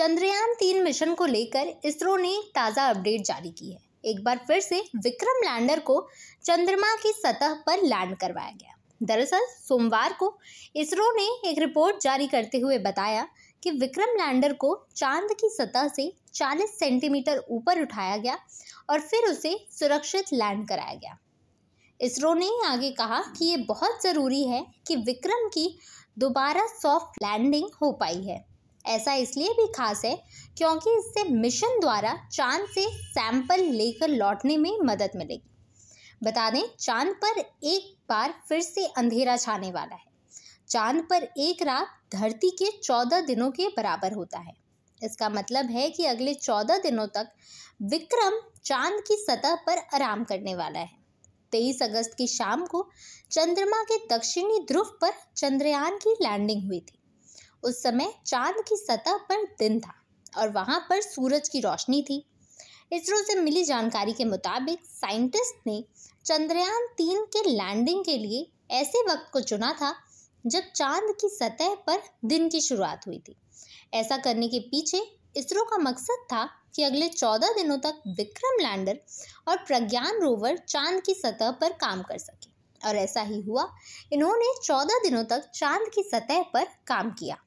चंद्रयान तीन मिशन को लेकर इसरो ने ताज़ा अपडेट जारी की है एक बार फिर से विक्रम लैंडर को चंद्रमा की सतह पर लैंड करवाया गया दरअसल सोमवार को इसरो ने एक रिपोर्ट जारी करते हुए बताया कि विक्रम लैंडर को चांद की सतह से 40 सेंटीमीटर ऊपर उठाया गया और फिर उसे सुरक्षित लैंड कराया गया इसरो ने आगे कहा कि ये बहुत ज़रूरी है कि विक्रम की दोबारा सॉफ्ट लैंडिंग हो पाई है ऐसा इसलिए भी खास है क्योंकि इससे मिशन द्वारा चांद से सैंपल लेकर लौटने में मदद मिलेगी बता दें चांद पर एक बार फिर से अंधेरा छाने वाला है चांद पर एक रात धरती के चौदह दिनों के बराबर होता है इसका मतलब है कि अगले चौदह दिनों तक विक्रम चांद की सतह पर आराम करने वाला है तेईस अगस्त की शाम को चंद्रमा के दक्षिणी ध्रुव पर चंद्रयान की लैंडिंग हुई थी उस समय चांद की सतह पर दिन था और वहाँ पर सूरज की रोशनी थी इसरो से मिली जानकारी के मुताबिक साइंटिस्ट ने चंद्रयान तीन के लैंडिंग के लिए ऐसे वक्त को चुना था जब चांद की सतह पर दिन की शुरुआत हुई थी ऐसा करने के पीछे इसरो का मकसद था कि अगले चौदह दिनों तक विक्रम लैंडर और प्रज्ञान रोवर चांद की सतह पर काम कर सके और ऐसा ही हुआ इन्होंने चौदह दिनों तक चांद की सतह पर काम किया